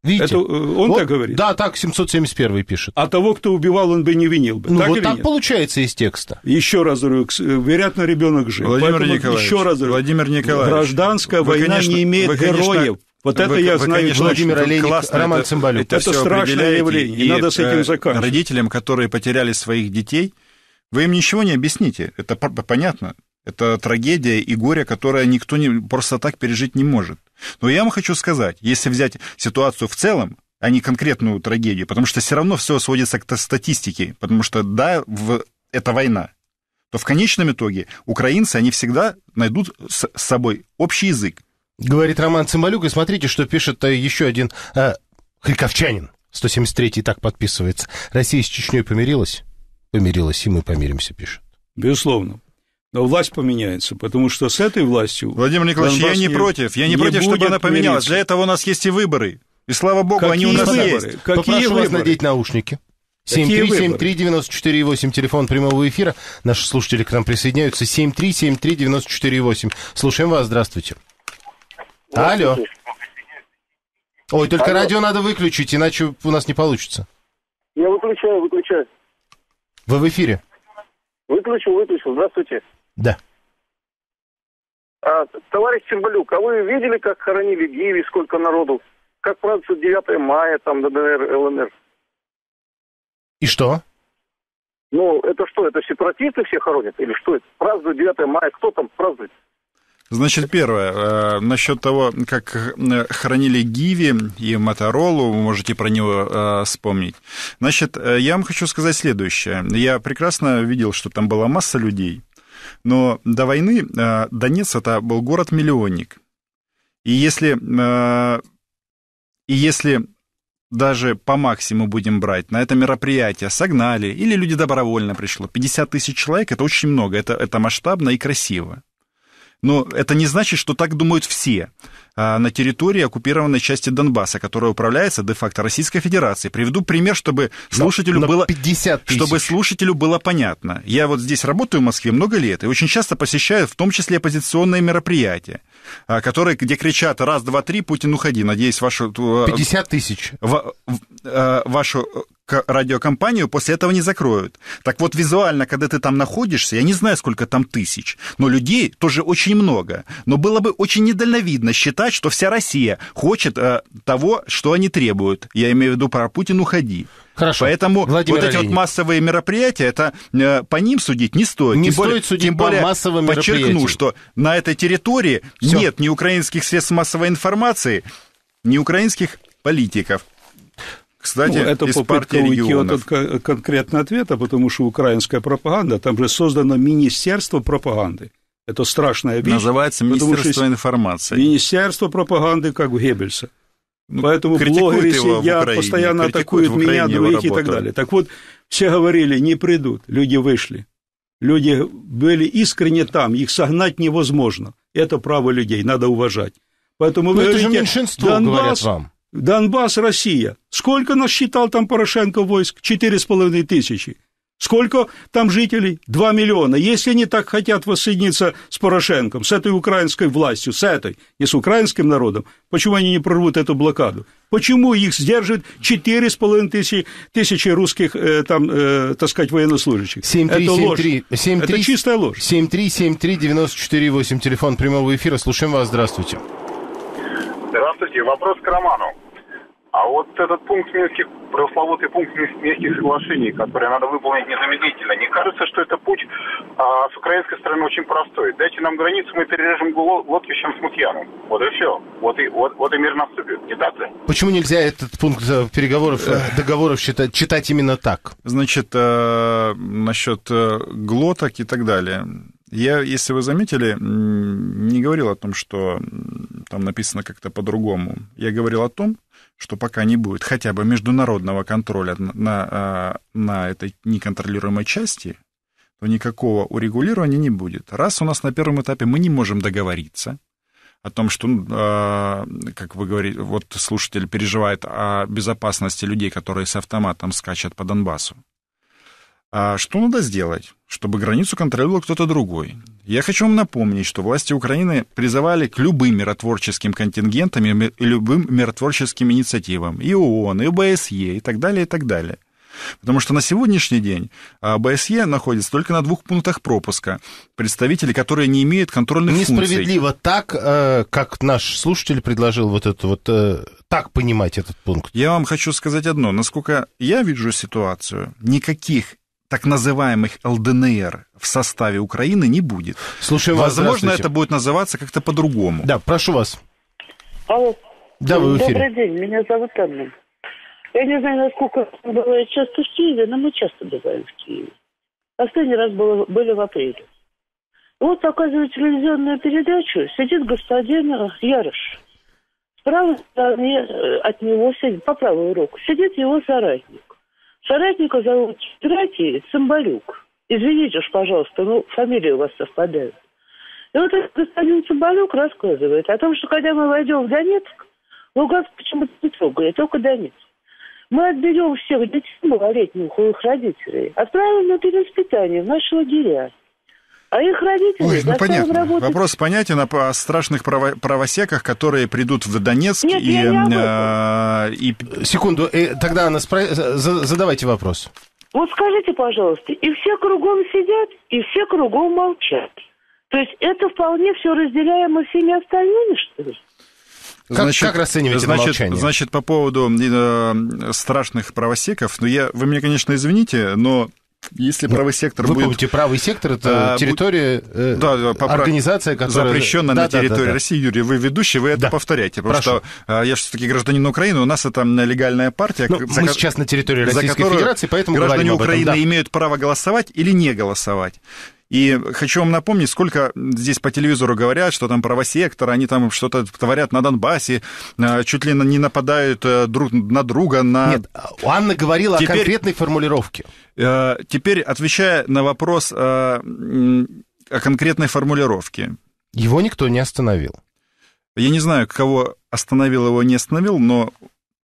Видите? Это э, он вот, так говорит? Да, так 771 пишет. А того, кто убивал, он бы не винил бы. Ну, так вот так нет? получается из текста. Еще раз говорю, э, вероятно, ребенок жив. Владимир Поэтому Николаевич, еще раз говорю, Владимир Николаевич, гражданская вы, война конечно, не имеет вы, конечно, героев. Вот это вы, я вы, знаю. Конечно, Владимир Олейник, классно, Роман это, Цымбалюк. Это, это страшное явление, и надо с этим э, заканчивать. Родителям, которые потеряли своих детей, вы им ничего не объясните, это понятно. Это трагедия и горе, которое никто не, просто так пережить не может. Но я вам хочу сказать, если взять ситуацию в целом, а не конкретную трагедию, потому что все равно все сводится к статистике, потому что да, в, это война, то в конечном итоге украинцы, они всегда найдут с собой общий язык. Говорит Роман Цымбалюк, и смотрите, что пишет э, еще один э, харьковчанин. 173-й так подписывается. Россия с Чечней помирилась? Помирилась, и мы помиримся, пишет. Безусловно. Но власть поменяется, потому что с этой властью... Владимир Николаевич, Донбасс я не, не против. Я не, не против, чтобы она поменялась. Мириться. Для этого у нас есть и выборы. И слава богу, Какие они у нас выборы? есть. Какие Попрошу выборы? вас надеть наушники. 7373948, телефон прямого эфира. Наши слушатели к нам присоединяются. 7373948. Слушаем вас, здравствуйте. Алло. Ой, только Алло. радио надо выключить, иначе у нас не получится. Я выключаю, выключаю. Вы в эфире? Выключил, выключил. Здравствуйте. Да. А, товарищ Цимбалюк, а вы видели, как хоронили Гиви, сколько народу? Как празднуется 9 мая, там, ДНР, ЛНР? И что? Ну, это что, это сепаратисты все хоронят? Или что это? Празднуют 9 мая, кто там празднует? Значит, первое, э, насчет того, как э, хранили Гиви и Моторолу, вы можете про него э, вспомнить. Значит, я вам хочу сказать следующее. Я прекрасно видел, что там была масса людей, но до войны Донец это был город-миллионник. И если, и если даже по максимуму будем брать, на это мероприятие согнали, или люди добровольно пришло, 50 тысяч человек, это очень много, это, это масштабно и красиво. Но это не значит, что так думают все а, на территории оккупированной части Донбасса, которая управляется де-факто Российской Федерацией. Приведу пример, чтобы слушателю, на, было, 50 чтобы слушателю было понятно. Я вот здесь работаю в Москве много лет и очень часто посещаю в том числе оппозиционные мероприятия, а, которые, где кричат «раз, два, три, Путин, уходи». Надеюсь, вашу... 50 э, тысяч. В, э, вашу э, радиокомпанию после этого не закроют. Так вот, визуально, когда ты там находишься, я не знаю, сколько там тысяч, но людей тоже очень много. Но было бы очень недальновидно считать, что вся Россия хочет э, того, что они требуют. Я имею в виду про Путин уходи. Хорошо. Поэтому Владимир вот эти вот массовые мероприятия, это э, по ним судить не стоит. Не тем стоит более, судить тем по более, массовым подчеркну, что на этой территории Всё. нет ни украинских средств массовой информации, ни украинских политиков. Кстати, ну, это из попытка уйти регионов. от конкретного ответа, потому что украинская пропаганда, там же создано Министерство пропаганды. Это страшная вещь. Называется Министерство что информации. Министерство пропаганды, как у Геббельса. Ну, Поэтому блогеры сидят, постоянно атакуют меня, других и так далее. Так вот, все говорили, не придут, люди вышли. Люди были искренне там, их согнать невозможно. Это право людей, надо уважать. Поэтому Но вы ну, это говорите, же меньшинство, Донбасс, говорят вам. Донбасс, Россия. Сколько насчитал там Порошенко войск? Четыре с половиной тысячи. Сколько там жителей? Два миллиона. Если они так хотят воссоединиться с Порошенком, с этой украинской властью, с этой, и с украинским народом, почему они не прорвут эту блокаду? Почему их сдержит четыре с половиной тысячи, тысячи русских, э, там, э, так сказать, военнослужащих? 7 3, Это 7, ложь. 3, 7, 3, Это чистая ложь. 7373948, телефон прямого эфира. Слушаем вас. Здравствуйте. Здравствуйте. Вопрос к Роману. А вот этот пункт Минских, пресловутый пункт Минских соглашений, который надо выполнить незамедлительно, не кажется, что это путь а, с украинской стороны очень простой. Дайте нам границу, мы перережем Лоткищем Смутьяном. Вот и все. Вот и, вот, вот и мир наступит. Не так ли? Почему нельзя этот пункт э, переговоров, э, договоров читать, читать именно так? Значит, э, насчет э, глоток и так далее. Я, если вы заметили, не говорил о том, что там написано как-то по-другому. Я говорил о том, что пока не будет хотя бы международного контроля на, а, на этой неконтролируемой части, то никакого урегулирования не будет. Раз у нас на первом этапе мы не можем договориться о том, что, а, как вы говорите, вот слушатель переживает о безопасности людей, которые с автоматом скачут по Донбассу. А что надо сделать? чтобы границу контролировал кто-то другой. Я хочу вам напомнить, что власти Украины призывали к любым миротворческим контингентам и любым миротворческим инициативам, и ООН, и ОБСЕ, и так далее, и так далее. Потому что на сегодняшний день а, ОБСЕ находится только на двух пунктах пропуска. Представители, которые не имеют контрольных Несправедливо функций. Несправедливо так, э, как наш слушатель предложил вот это вот, э, так понимать этот пункт. Я вам хочу сказать одно. Насколько я вижу ситуацию, никаких так называемых ЛДНР в составе Украины не будет. Слушай, Возможно, это будет называться как-то по-другому. Да, прошу вас. Алло. Да, вы в эфире. Добрый день, меня зовут Анна. Я не знаю, насколько бывает часто в Киеве, но мы часто бываем в Киеве. Последний раз было, были в апреле. Вот показывает телевизионную передачу, сидит господин Ярыш. С правой стороны э, от него сидит, по правую руку, сидит его соратник. Соратника зовут третий Цымбалюк. Извините уж, пожалуйста, ну, фамилии у вас совпадают. И вот этот господин Цымбалюк рассказывает о том, что когда мы войдем в Донецк, Луганск почему-то не трогали, только Донецк. Мы отберем всех детей малолетних у их родителей, отправим на перевоспитание в наши лагеря. А их родители Ой, ну понятно. Работать. Вопрос понятен о, о страшных право, правосеках, которые придут в Донецк Нет, и, я не э, и... Секунду, и э, тогда она спро... Э, задавайте вопрос. Вот скажите, пожалуйста, и все кругом сидят, и все кругом молчат. То есть это вполне все разделяемо всеми остальными, что ли? Как, значит, как расцениваете значит, молчание? Значит, по поводу э, страшных правосеков, ну я, вы меня, конечно, извините, но если ну, правый сектор Вы будет... помните, правый сектор это а, территория, э, да, да, попра... организация, которая... Запрещена да, на территории да, да, да. России. Юрий, вы ведущий, вы это повторяете. Потому Прошу. что а, я все-таки гражданин Украины, у нас это легальная партия. Но ну, за... Мы сейчас на территории Российской Федерации, поэтому Граждане Украины об этом, да. имеют право голосовать или не голосовать. И хочу вам напомнить, сколько здесь по телевизору говорят, что там правосектор, они там что-то творят на Донбассе, э, чуть ли не нападают э, друг на друга. На... Нет, а Анна говорила теперь, о конкретной формулировке. Э, теперь, отвечая на вопрос о конкретной формулировке. Его никто не остановил. Я не знаю, кого остановил, его не остановил, но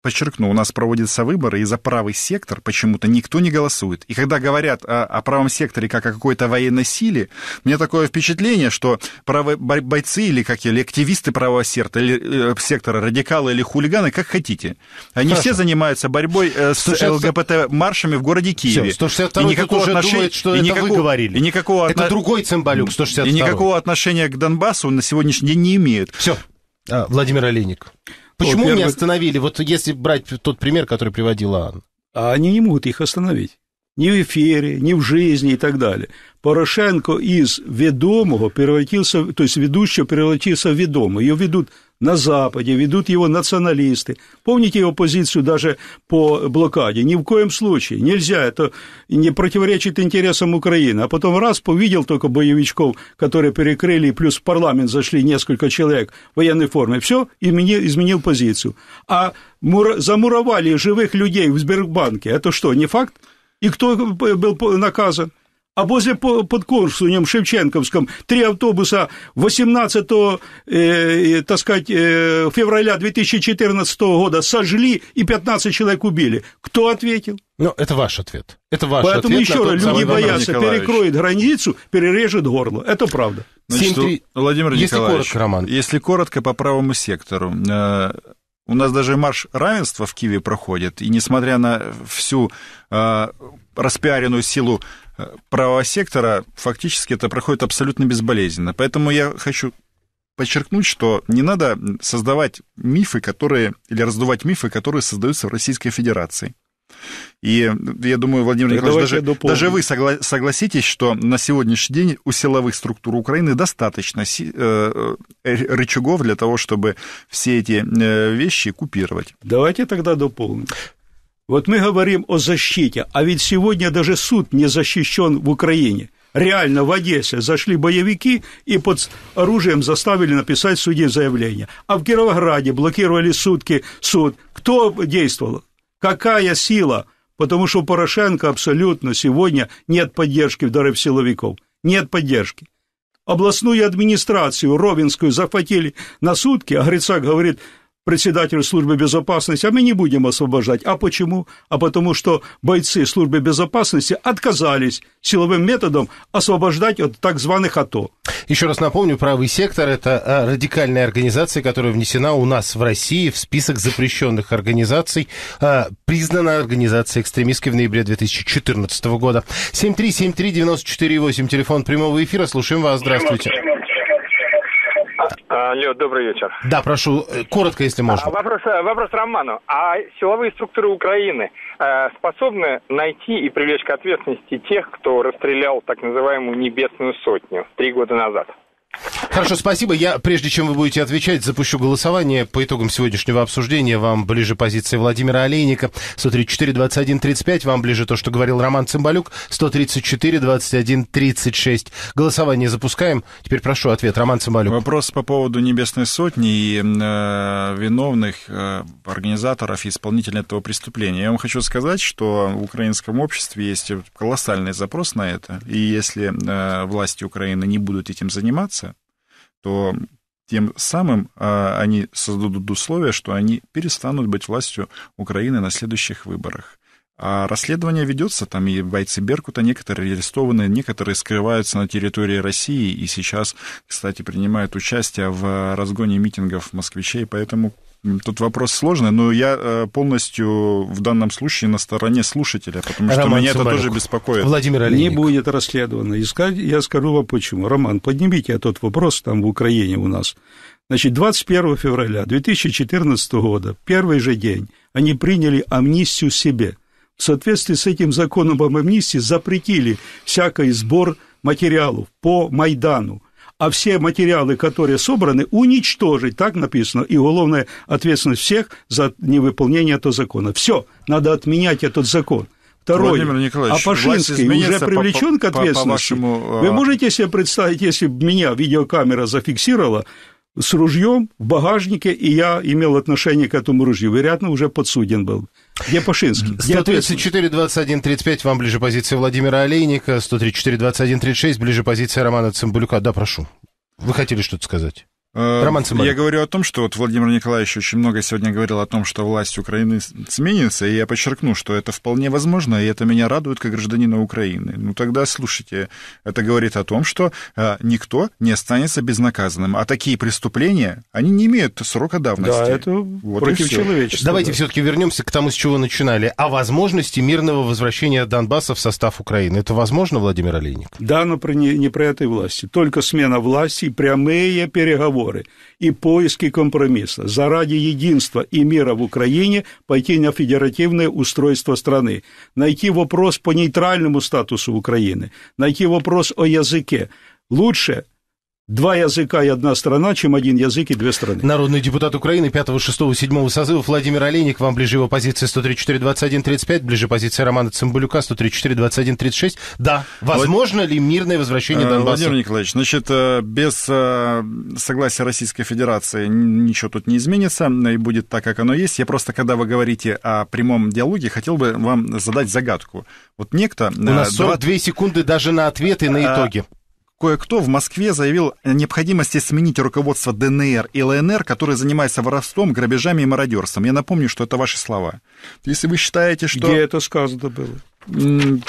Подчеркну, у нас проводятся выборы, и за правый сектор почему-то никто не голосует. И когда говорят о, о правом секторе как о какой-то военной силе, у меня такое впечатление, что правые бойцы или как или активисты правого сектора, или, э, сектора, радикалы или хулиганы, как хотите, они Хорошо. все занимаются борьбой э, с 160... А ЛГБТ-маршами в городе Киеве. Все, и никакого тоже отношения... думает, что и это никакого... вы говорили. И никакого это отно... другой цимбалюк, 162 И никакого отношения к Донбассу на сегодняшний день не имеют. Все, а, Владимир Олейник. Почему не остановили? Вот если брать тот пример, который приводила Анна. А они не могут их остановить ни в эфире, ни в жизни и так далее. Порошенко из ведомого превратился, то есть ведущего превратился в ведомый. Ее ведут на Западе, ведут его националисты. Помните его позицию даже по блокаде? Ни в коем случае нельзя, это не противоречит интересам Украины. А потом раз, повидел только боевичков, которые перекрыли, плюс в парламент зашли несколько человек в военной форме. Все, изменил, изменил позицию. А мур, замуровали живых людей в Сбербанке. Это что, не факт? И кто был наказан? А возле под Корсунем, Шевченковском, три автобуса 18, э, э, так сказать, э, февраля 2014 года сожгли и 15 человек убили. Кто ответил? Ну, это ваш ответ. Это ваш Поэтому ответ еще раз, люди боятся, перекроет границу, перережет горло. Это правда. Значит, 7, 3... Владимир если Николаевич, коротко, Роман. если коротко по правому сектору, э, у нас даже марш равенства в Киеве проходит, и несмотря на всю э, распиаренную силу а, правого сектора, фактически это проходит абсолютно безболезненно. Поэтому я хочу подчеркнуть, что не надо создавать мифы, которые, или раздувать мифы, которые создаются в Российской Федерации. И я думаю, Владимир Николаевич, даже, даже вы согла- согласитесь, что на сегодняшний день у силовых структур Украины достаточно э, э, рычагов для того, чтобы все эти э, вещи купировать. Давайте тогда дополним. Вот мы говорим о защите, а ведь сегодня даже суд не защищен в Украине. Реально в Одессе зашли боевики и под оружием заставили написать в суде заявление. А в Кировограде блокировали сутки суд. Кто действовал? Какая сила? Потому что у Порошенко абсолютно сегодня нет поддержки в дары силовиков. Нет поддержки. Областную администрацию Ровенскую захватили на сутки, а Грицак говорит, председатель службы безопасности, а мы не будем освобождать. А почему? А потому что бойцы службы безопасности отказались силовым методом освобождать от так званых АТО. Еще раз напомню, правый сектор – это а, радикальная организация, которая внесена у нас в России в список запрещенных организаций, а, признана организацией экстремистской в ноябре 2014 года. 7373948, телефон прямого эфира, слушаем вас, здравствуйте. А, алло, добрый вечер. Да, прошу, э, коротко, если можно. А, вопрос, э, вопрос Роману. А силовые структуры Украины э, способны найти и привлечь к ответственности тех, кто расстрелял так называемую «небесную сотню» три года назад? Хорошо, спасибо. Я, прежде чем вы будете отвечать, запущу голосование по итогам сегодняшнего обсуждения. Вам ближе позиция Владимира Олейника, 134-21-35. Вам ближе то, что говорил Роман Цымбалюк, 134-21-36. Голосование запускаем. Теперь прошу ответ. Роман Цымбалюк. Вопрос по поводу «Небесной сотни» и э, виновных э, организаторов и исполнителей этого преступления. Я вам хочу сказать, что в украинском обществе есть э, колоссальный запрос на это. И если э, власти Украины не будут этим заниматься, то тем самым а, они создадут условия, что они перестанут быть властью Украины на следующих выборах. А расследование ведется, там и бойцы Беркута, некоторые арестованы, некоторые скрываются на территории России и сейчас, кстати, принимают участие в разгоне митингов москвичей, поэтому Тут вопрос сложный, но я э, полностью в данном случае на стороне слушателя, потому Роман что меня Цыбалюк. это тоже беспокоит. Владимир Олейник. Не будет расследовано. искать Я скажу вам почему. Роман, поднимите этот вопрос там в Украине у нас. Значит, 21 февраля 2014 года, первый же день, они приняли амнистию себе. В соответствии с этим законом об амнистии запретили всякий сбор материалов по Майдану а все материалы, которые собраны, уничтожить. Так написано. И уголовная ответственность всех за невыполнение этого закона. Все, надо отменять этот закон. Второй, Владимир а Пашинский уже привлечен по, к ответственности. По, по вашему... Э, Вы можете себе представить, если бы меня видеокамера зафиксировала с ружьем в багажнике, и я имел отношение к этому ружью, вероятно, уже подсуден был. Япушинский. 134, 21, 35, вам ближе позиция Владимира Олейника, 134, 21, 36, ближе позиция Романа Цимбулюка. Да, прошу. Вы хотели что-то сказать? Э, Роман Цымбалюк. Я говорю о том, что вот Владимир Николаевич очень много сегодня говорил о том, что власть Украины сменится, и я подчеркну, что это вполне возможно, и это меня радует как гражданина Украины. Ну тогда слушайте, это говорит о том, что э, никто не останется безнаказанным, а такие преступления, они не имеют срока давности. Да, это вот против человечества. Давайте да. все-таки вернемся к тому, с чего начинали, о возможности мирного возвращения Донбасса в состав Украины. Это возможно, Владимир Олейник? Да, но про не, не при этой власти. Только смена власти, и прямые переговоры переговоры и поиски компромисса. Заради единства и мира в Украине пойти на федеративное устройство страны. Найти вопрос по нейтральному статусу Украины. Найти вопрос о языке. Лучше – два языка и одна страна, чем один язык и две страны. Народный депутат Украины 5, 6, 7 созыва Владимир Олейник. Вам ближе его позиция 134, 21, 35, ближе позиция Романа Цымбалюка 134, 21, 36. Да, возможно Влад... ли мирное возвращение э, Донбасса? Владимир Николаевич, значит, э, без э, согласия Российской Федерации ничего тут не изменится и будет так, как оно есть. Я просто, когда вы говорите о прямом диалоге, хотел бы вам задать загадку. Вот некто... У нас 42 20... секунды даже на ответы и на а, итоги кое-кто в Москве заявил о необходимости сменить руководство ДНР и ЛНР, которые занимаются воровством, грабежами и мародерством. Я напомню, что это ваши слова. Если вы считаете, что... Где это сказано было?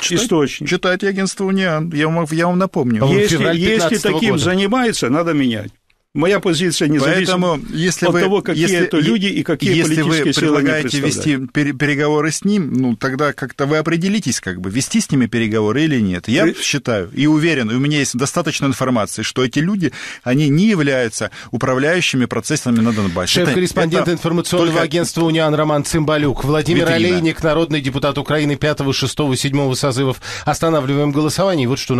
Читать, источник. Читайте агентство УНИАН, я вам, я вам напомню. Если, если таким года. занимается, надо менять. Моя позиция не Поэтому, зависит если от вы, того, какие если, это люди и какие если политические вы силы предлагаете вести переговоры с ним, ну, тогда как-то вы определитесь, как бы, вести с ними переговоры или нет. Я При... считаю и уверен, и у меня есть достаточно информации, что эти люди, они не являются управляющими процессами на Донбассе. Шеф-корреспондент это... информационного только... агентства «Униан» Роман Цымбалюк, Владимир Витрина. Олейник, народный депутат Украины 5, 6, 7 созывов. Останавливаем голосование. Вот что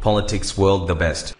politics world the best.